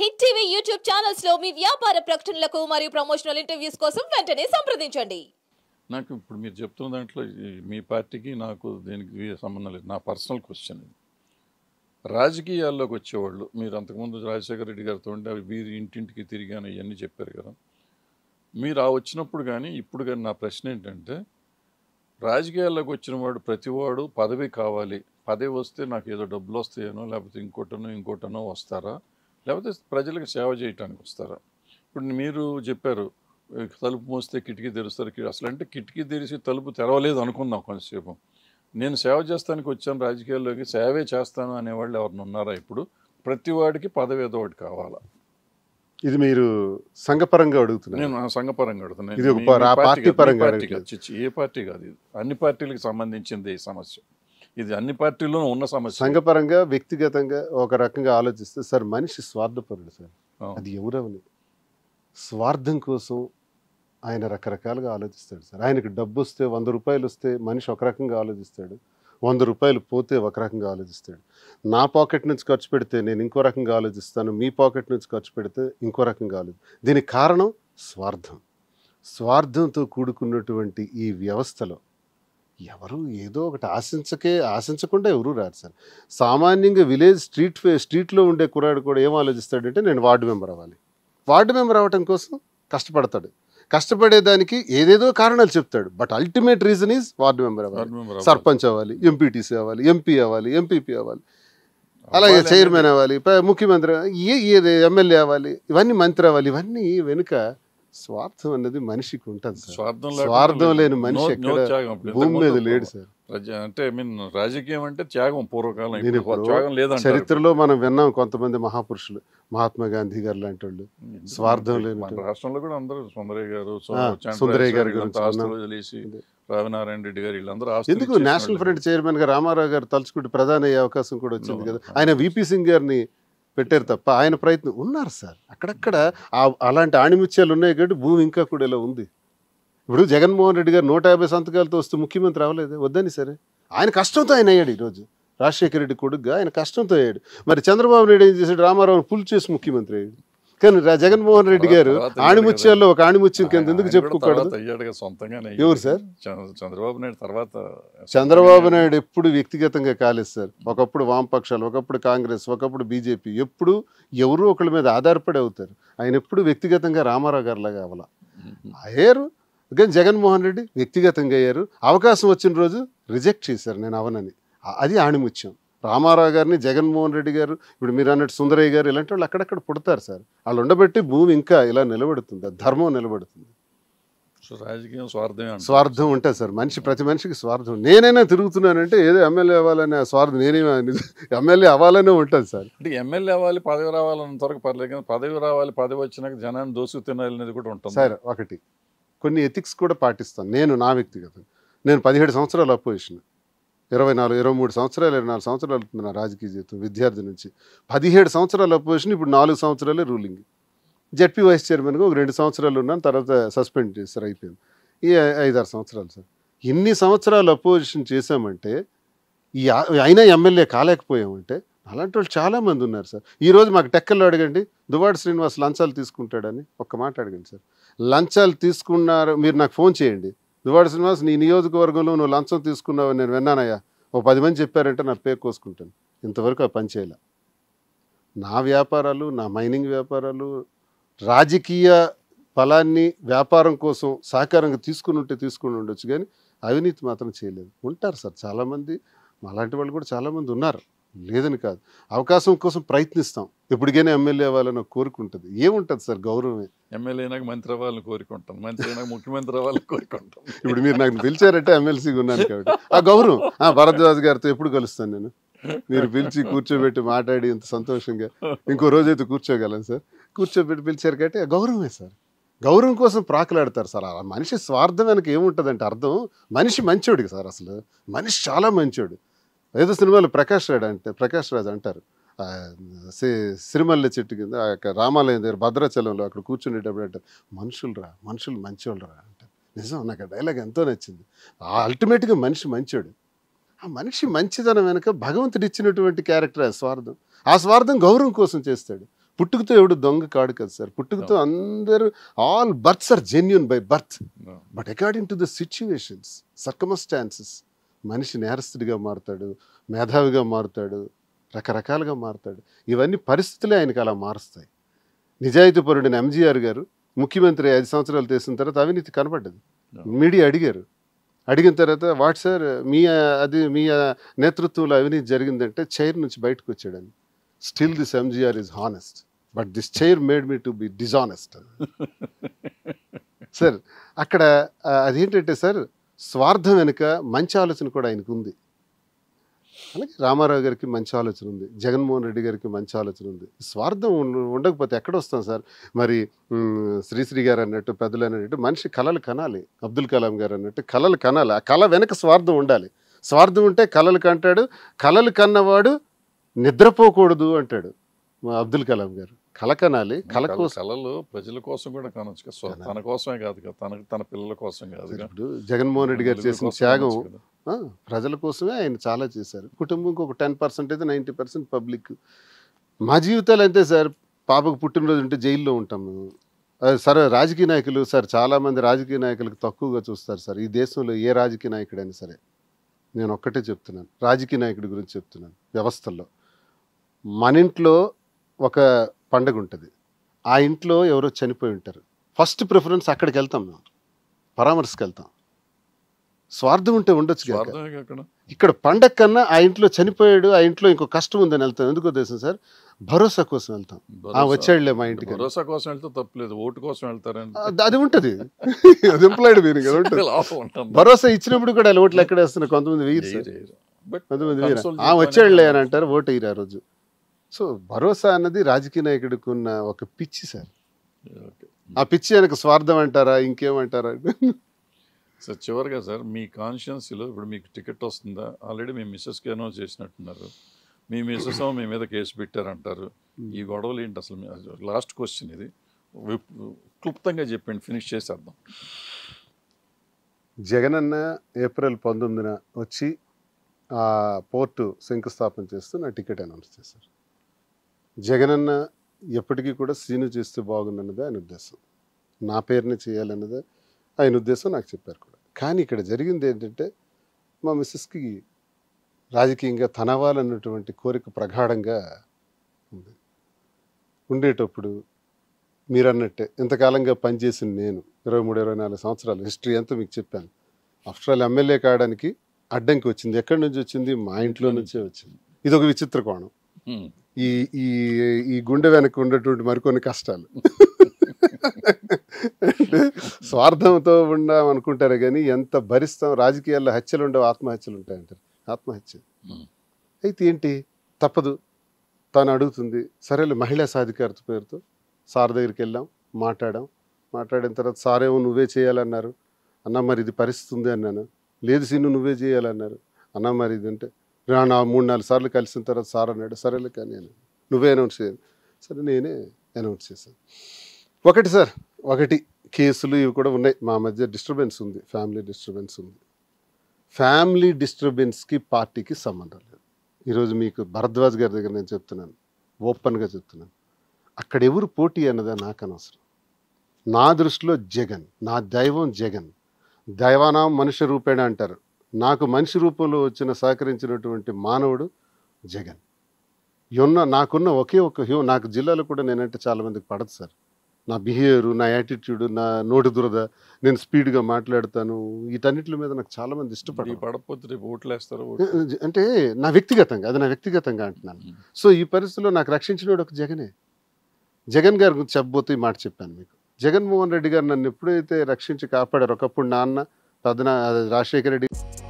hit TV YouTube channels లో మీ వ్యాపార ప్రకటనలకు మరియు ప్రమోషనల్ ఇంటర్వ్యూస్ కోసం వెంటనే సంప్రదించండి నాకు ఇప్పుడు మీరు చెప్తున్న దాంట్లో మీ పార్టీకి నాకు దీనికి సంబంధం లేదు నా పర్సనల్ క్వశ్చన్ ఇది రాజకీయాల్లోకి వచ్చేవాళ్ళు మీరు అంతకుముందు రాజశేఖర రెడ్డి గారితో ఉండి అవి మీరు ఇంటింటికి తిరిగాను ఇవన్నీ చెప్పారు కదా మీరు ఆ వచ్చినప్పుడు కానీ ఇప్పుడు కానీ నా ప్రశ్న ఏంటంటే రాజకీయాల్లోకి వచ్చిన వాడు ప్రతివాడు పదవి కావాలి పదవి వస్తే నాకు ఏదో డబ్బులు వస్తాయనో లేకపోతే ఇంకోటనో ఇంకోటనో వస్తారా లేకపోతే ప్రజలకు సేవ చేయటానికి వస్తారా ఇప్పుడు మీరు చెప్పారు తలుపు మోస్తే కిటికీ తెరుస్తారు అసలు అంటే కిటికీ తెరిచి తలుపు తెరవలేదు అనుకుందాం కొంతసేపు నేను సేవ చేస్తానికి వచ్చాను రాజకీయాల్లోకి సేవే చేస్తాను అనేవాళ్ళు ఎవరిని ఉన్నారా ఇప్పుడు ప్రతి పదవి ఏదో ఒకటి కావాలా ఇది మీరు సంఘపరంగా అడుగుతున్నారు నేను సంఘపరంగా అడుగుతున్నాను ఇది పార్టీ ఏ పార్టీ కాదు ఇది అన్ని పార్టీలకు సంబంధించింది ఈ సమస్య ఇది అన్ని పార్టీల్లోనూ ఉన్న సమస్య సంఘపరంగా వ్యక్తిగతంగా ఒక రకంగా ఆలోచిస్తే సార్ మనిషి స్వార్థపరుడు సార్ అది ఎవరవని స్వార్థం కోసం ఆయన రకరకాలుగా ఆలోచిస్తాడు సార్ ఆయనకు డబ్బు వస్తే వంద రూపాయలు వస్తే మనిషి ఒక రకంగా ఆలోచిస్తాడు వంద రూపాయలు పోతే ఒక రకంగా ఆలోచిస్తాడు నా పాకెట్ నుంచి ఖర్చు పెడితే నేను ఇంకో రకంగా ఆలోచిస్తాను మీ పాకెట్ నుంచి ఖర్చు పెడితే ఇంకో రకంగా ఆలోచి దీనికి కారణం స్వార్థం స్వార్థంతో కూడుకున్నటువంటి ఈ వ్యవస్థలో ఎవరు ఏదో ఒకటి ఆశించకే ఆశించకుండా ఎవరు రారు సార్ సామాన్యంగా విలేజ్ స్ట్రీట్ స్ట్రీట్లో ఉండే కుర్రాడు కూడా ఏం ఆలోచిస్తాడంటే నేను వార్డు మెంబర్ అవ్వాలి వార్డు మెంబర్ అవ్వటం కోసం కష్టపడతాడు కష్టపడేదానికి ఏదేదో కారణాలు చెప్తాడు but ultimate reason is ward member అవ్వాలి సర్పంచ్ అవ్వాలి ఎంపీటీసీ అవ్వాలి ఎంపీ అవ్వాలి ఎంపీపీ అవ్వాలి అలాగే చైర్మన్ అవ్వాలి ముఖ్యమంత్రి ఏ ఎమ్మెల్యే అవ్వాలి ఇవన్నీ మంత్రి అవ్వాలి ఇవన్నీ వెనుక స్వార్థం అనేది మనిషికి ఉంటుంది స్వార్థం స్వార్థం లేని మనిషి భూమి మీద లేడు సార్ అంటే మీన్ రాజకీయం అంటే త్యాగం పూర్వకాలం లేదు చరిత్రలో మనం విన్నాం కొంతమంది మహాపురుషులు మహాత్మా గాంధీ గారు లాంటి వాళ్ళు స్వార్థం లేని రాష్ట్రంలో కూడా అందరూ సుందరయ్య గారు సుందరయ్య గారు వదిలేసి రావినారాయణ రెడ్డి గారు వీళ్ళందరూ ఎందుకు నేషనల్ ఫ్రంట్ చైర్మన్ గా రామారావు గారు తలుచుకుంటే ప్రధాన అయ్యే అవకాశం కూడా వచ్చింది కదా ఆయన విపి సింగ్ గారిని పెట్టారు తప్ప ఆయన ప్రయత్నం ఉన్నారు సార్ అక్కడక్కడ అలాంటి ఆణిముత్యాలు ఉన్నాయి కాబట్టి భూమి ఇంకా కూడా ఇలా ఉంది ఇప్పుడు జగన్మోహన్ రెడ్డి గారు నూట యాభై సంతకాలతో వస్తూ ముఖ్యమంత్రి అవ్వలేదు వద్దని సరే ఆయన కష్టంతో ఆయన అయ్యాడు ఈరోజు రాజశేఖర రెడ్డి కొడుగ్గా ఆయన కష్టంతో అయ్యాడు మరి చంద్రబాబు నాయుడు ఏం చేశాడు రామారావును పుల్ చేసి ముఖ్యమంత్రి అయ్యాడు కానీ జగన్మోహన్ రెడ్డి గారు ఆణిముత్యాల్లో ఒక ఆణిముత్యం కింద ఎందుకు చెప్పుకోకూడదు ఎవరు సార్ చంద్రబాబు నాయుడు తర్వాత చంద్రబాబు నాయుడు ఎప్పుడు వ్యక్తిగతంగా కాలేదు సార్ ఒకప్పుడు వామపక్షాలు ఒకప్పుడు కాంగ్రెస్ ఒకప్పుడు బీజేపీ ఎప్పుడు ఎవరు ఒకళ్ళ మీద ఆధారపడి అవుతారు ఆయన ఎప్పుడు వ్యక్తిగతంగా రామారావు గారు లాగా అవ్వాల అయ్యారు కానీ జగన్మోహన్ రెడ్డి వ్యక్తిగతంగా అయ్యారు అవకాశం వచ్చిన రోజు రిజెక్ట్ చేశారు నేను అవనని అది ఆణిముత్యం రామారావు గారిని జగన్మోహన్ రెడ్డి గారు ఇప్పుడు మీరు అన్నట్టు సుందరయ్య గారు ఇలాంటి వాళ్ళు అక్కడక్కడ పుడతారు సార్ వాళ్ళు ఉండబెట్టి భూమి ఇంకా ఇలా నిలబడుతుంది ధర్మం నిలబడుతుంది రాజకీయం స్వార్థం స్వార్థం ఉంటుంది సార్ మనిషి ప్రతి మనిషికి స్వార్థం నేనైనా తిరుగుతున్నానంటే ఏదో ఎమ్మెల్యే అవ్వాలనే స్వార్థం నేనే ఎమ్మెల్యే అవ్వాలనే ఉంటుంది సార్ అంటే ఎమ్మెల్యే అవ్వాలి పదవి రావాలని త్వరకు పర్లేదు కానీ పదవి రావాలి పదవి వచ్చినాక జనాన్ని దోసుకు తినాలనేది కూడా ఉంటుంది సార్ ఒకటి కొన్ని ఎథిక్స్ కూడా పాటిస్తాను నేను నా వ్యక్తిగతం నేను పదిహేడు సంవత్సరాలు అప్పు వేసినా ఇరవై నాలుగు ఇరవై మూడు సంవత్సరాలు ఇరవై నాలుగు సంవత్సరాలు అవుతుంది నా రాజకీయ జీవితం విద్యార్థి నుంచి పదిహేడు సంవత్సరాలు అపోజిషన్ ఇప్పుడు నాలుగు సంవత్సరాలే రూలింగ్ జడ్పీ వైస్ చైర్మన్గా ఒక రెండు సంవత్సరాలు ఉన్నాను తర్వాత సస్పెండ్ చేస్తారు అయిపోయింది ఈ ఐదారు సంవత్సరాలు సార్ ఇన్ని సంవత్సరాలు అపోజిషన్ చేశామంటే ఈ అయినా ఎమ్మెల్యే కాలేకపోయామంటే అలాంటి వాళ్ళు చాలామంది ఉన్నారు సార్ ఈరోజు మాకు టెక్కల్లో అడగండి దువాడు శ్రీనివాస్ లంచాలు తీసుకుంటాడని ఒక్క మాట అడగండి సార్ లంచాలు తీసుకున్నారు మీరు నాకు ఫోన్ చేయండి దువాడ శ్రీనివాస్ నీ నియోజకవర్గంలో నువ్వు లంచం తీసుకున్నావు నేను విన్నానయ్యా ఓ పది మంది చెప్పారంటే నా పేరు కోసుకుంటాను ఇంతవరకు ఆ పని నా వ్యాపారాలు నా మైనింగ్ వ్యాపారాలు రాజకీయ ఫలాన్ని వ్యాపారం కోసం సహకారంగా తీసుకుని ఉంటే తీసుకుని ఉండొచ్చు కానీ అవినీతి మాత్రం చేయలేదు ఉంటారు సార్ చాలామంది అలాంటి వాళ్ళు కూడా చాలామంది ఉన్నారు లేదని కాదు అవకాశం కోసం ప్రయత్నిస్తాం ఎప్పటికైనా ఎమ్మెల్యే అవ్వాలని కోరిక ఉంటుంది ఏముంటుంది సార్ గౌరవమే ఎమ్మెల్యే నాకు మంత్రి అవ్వాలని కోరుకుంటాం మంత్రి అయినాక ముఖ్యమంత్రి అవ్వాలని కోరుకుంటాం ఇప్పుడు మీరు నాకు పిలిచారంటే ఎమ్మెల్సీగా ఉన్నాను కాబట్టి ఆ గౌరవం ఆ భరద్వాజ్ గారితో ఎప్పుడు కలుస్తాను నేను మీరు పిలిచి కూర్చోబెట్టి మాట్లాడి ఇంత సంతోషంగా ఇంకో రోజు అయితే కూర్చోగలను సార్ కూర్చోబెట్టి పిలిచారు కాబట్టి గౌరవమే సార్ గౌరవం కోసం ప్రాకులాడతారు సార్ ఆ మనిషి స్వార్థం వెనక అంటే అర్థం మనిషి మంచోడు సార్ అసలు మనిషి చాలా మంచోడు ఏదో సినిమాలు ప్రకాష్ రాడు అంటే ప్రకాష్ రాజ్ అంటారు సిరిమల్లె చెట్టు కింద ఆ యొక్క రామాలయం దగ్గర భద్రాచలంలో అక్కడ కూర్చునేటప్పుడు అంటారు మనుషులు రా మనుషులు మంచోళ్ళు రా అంటారు నిజం నాకు ఆ డైలాగ్ ఎంతో నచ్చింది అల్టిమేట్గా మనిషి మంచోడు ఆ మనిషి మంచిదనం వెనుక భగవంతుడు ఇచ్చినటువంటి క్యారెక్టర్ ఆ స్వార్థం ఆ స్వార్థం గౌరవం కోసం చేస్తాడు పుట్టుకతో ఎవడు దొంగ కాడు కదా సార్ పుట్టుకతో అందరూ all births are genuine by birth but according to the situations circumstances మనిషి నేరస్తుడిగా మారుతాడు మేధావిగా మారుతాడు రకరకాలుగా మారుతాడు ఇవన్నీ పరిస్థితులే ఆయనకు అలా మారుస్తాయి నిజాయితీపరుడిని ఎంజీఆర్ గారు ముఖ్యమంత్రి ఐదు సంవత్సరాలు తెలిసిన తర్వాత అవినీతి కనబడ్డది మీడియా అడిగారు అడిగిన తర్వాత వాట్ సార్ మీ అది మీ నేతృత్వంలో అవినీతి జరిగిందంటే చైర్ నుంచి బయటకు వచ్చాడని still this MGR is honest but this chair made me to be dishonest sir అక్కడ అదేంటంటే సార్ స్వార్థం వెనుక మంచి ఆలోచన కూడా ఆయనకు ఉంది అలాగే రామారావు గారికి మంచి ఆలోచన ఉంది జగన్మోహన్ రెడ్డి గారికి మంచి ఆలోచన ఉంది స్వార్థం ఉండకపోతే ఎక్కడ వస్తాం సార్ మరి శ్రీశ్రీ గారు అన్నట్టు పెద్దలు అన్నట్టు మనిషి కళలు కనాలి అబ్దుల్ కలాం గారు అన్నట్టు కళలు కనాలి ఆ కళ వెనక స్వార్థం ఉండాలి స్వార్థం ఉంటే కళలు కంటాడు కళలు కన్నవాడు నిద్రపోకూడదు అంటాడు అబ్దుల్ కలాం గారు కళ కనాలి కళ ప్రజల కోసం కూడా కనొచ్చు తన కోసమే కాదు కదా తన తన పిల్లల కోసం కాదు ఇప్పుడు జగన్మోహన్ రెడ్డి గారు చేసిన త్యాగం ప్రజల కోసమే ఆయన చాలా చేశారు కుటుంబంకి ఒక టెన్ పర్సెంట్ అయితే నైంటీ పర్సెంట్ పబ్లిక్ మా జీవితాలు అంతే సార్ పాపకు పుట్టినరోజు ఉంటే జైల్లో ఉంటాం మేము సార్ రాజకీయ నాయకులు సార్ చాలామంది రాజకీయ నాయకులకు తక్కువగా చూస్తారు సార్ ఈ దేశంలో ఏ రాజకీయ నాయకుడైనా సరే నేను ఒక్కటే చెప్తున్నాను రాజకీయ నాయకుడి గురించి చెప్తున్నాను వ్యవస్థల్లో మనింట్లో ఒక పండగ ఉంటుంది ఆ ఇంట్లో ఎవరో చనిపోయి ఉంటారు ఫస్ట్ ప్రిఫరెన్స్ అక్కడికి వెళ్తాం మేము పరామర్శకు వెళ్తాం స్వార్థం ఉంటే ఉండొచ్చు ఇక్కడ పండగ కన్నా ఆ ఇంట్లో చనిపోయాడు ఆ ఇంట్లో ఇంకో కష్టం ఉందని వెళ్తాం ఎందుకో ఉద్దేశం సార్ భరోసా కోసం వెళ్తాం వచ్చాడులే మా ఇంటికి భరోసా కోసం వెళ్తే తప్పలేదు ఓటు కోసం వెళ్తారండి అది ఉంటుంది అది ఎంప్లాయిడ్ మీరు భరోసా ఇచ్చినప్పుడు కూడా ఓట్లు ఎక్కడ వేస్తున్నారు కొంతమంది వీరు కొంతమంది వచ్చాడులే అని అంటారు ఓటు ఇరు ఆ రోజు సో భరోసా అన్నది రాజకీయ నాయకుడికి ఉన్న ఒక పిచ్చి సార్ ఆ పిచ్చి ఆయనకు స్వార్థం అంటారా ఇంకేమంటారా సార్ చివరిగా సార్ మీ కాన్షియన్స్లో ఇప్పుడు మీకు టికెట్ వస్తుందా ఆల్రెడీ మీ మిస్సెస్కి అనౌన్స్ చేసినట్టున్నారు మీ మిస్సెస్ మీ మీద కేసు పెట్టారంటారు ఈ గొడవలు ఏంటి అసలు లాస్ట్ క్వశ్చన్ ఇది క్లుప్తంగా చెప్పండి ఫినిష్ చేసేద్దాం జగనన్న ఏప్రిల్ పంతొమ్మిదిన వచ్చి ఆ పోర్టు శంకుస్థాపన చేస్తూ నా టికెట్ అనౌన్స్ చేశారు జగనన్న ఎప్పటికీ కూడా సీను చేస్తే బాగుందన్నదే ఆయన ఉద్దేశం నా పేరుని చేయాలన్నదే ఆయన ఉద్దేశం నాకు చెప్పారు కూడా కానీ ఇక్కడ జరిగింది ఏంటంటే మా మిస్సెస్కి రాజకీయంగా తనవాలన్నటువంటి కోరిక ప్రగాఢంగా ఉంది ఉండేటప్పుడు మీరు అన్నట్టే ఇంతకాలంగా పనిచేసిన నేను ఇరవై మూడు ఇరవై నాలుగు సంవత్సరాలు హిస్టరీ అంతా మీకు చెప్పాను ఆఫ్టర్ ఆల్ ఎమ్మెల్యే కావడానికి అడ్డంకి వచ్చింది ఎక్కడి నుంచి వచ్చింది మా ఇంట్లో నుంచే వచ్చింది ఇది ఒక విచిత్ర కోణం ఈ ఈ ఈ గుండె వెనక్కి ఉండేటువంటి మరికొన్ని కష్టాలు స్వార్థంతో ఉండాం అనుకుంటారు కానీ ఎంత భరిస్తాం రాజకీయాల్లో హత్యలు ఉండవు ఆత్మహత్యలు ఉంటాయంటారు ఆత్మహత్య అయితే ఏంటి తప్పదు తను అడుగుతుంది సరేలే మహిళా సాధికారత పేరుతో సార్ దగ్గరికి వెళ్ళాం మాట్లాడాం మాట్లాడిన తర్వాత సారేమో నువ్వే చేయాలన్నారు అన్న మరి ఇది పరిస్థితి ఉంది అన్నాను లేదు సిన్ను నువ్వే చేయాలన్నారు అన్న మరి ఇది అంటే నా మూడు నాలుగు సార్లు కలిసిన తర్వాత సార్ అన్నాడు సరేలే కానీ నేను నువ్వే అనౌన్స్ చేయను సరే నేనే అనౌన్స్ చేశాను ఒకటి సార్ ఒకటి కేసులు ఇవి కూడా ఉన్నాయి మా మధ్య డిస్టర్బెన్స్ ఉంది ఫ్యామిలీ డిస్టర్బెన్స్ ఉంది ఫ్యామిలీ డిస్టర్బెన్స్కి పార్టీకి సంబంధం లేదు ఈరోజు మీకు భరద్వాజ్ గారి దగ్గర నేను చెప్తున్నాను ఓపెన్గా చెప్తున్నాను అక్కడ ఎవరు పోటీ అన్నదే నాకు అనవసరం నా దృష్టిలో జగన్ నా దైవం జగన్ దైవానా మనుష్య రూపేణ అంటారు నాకు మనిషి రూపంలో వచ్చిన సహకరించినటువంటి మానవుడు జగన్ ఉన్న నాకున్న ఒకే ఒక హ్యూ నాకు జిల్లాలో కూడా నేనంటే చాలామందికి పడదు సార్ నా బిహేవియరు నా యాటిట్యూడ్ నా నోటి దురద నేను స్పీడ్గా మాట్లాడతాను వీటన్నిటి మీద నాకు చాలామంది ఇష్టపడి పడకపోతే రేపు ఓట్లేస్తారు అంటే నా వ్యక్తిగతంగా అది నా వ్యక్తిగతంగా అంటున్నాను సో ఈ పరిస్థితిలో నాకు రక్షించిన ఒక జగనే జగన్ గారి గురించి చెప్పబోతూ ఈ మాట చెప్పాను మీకు జగన్మోహన్ రెడ్డి గారు నన్ను ఎప్పుడైతే రక్షించి కాపాడారు ఒకప్పుడు నాన్న తదన రాజశేఖర రెడ్డి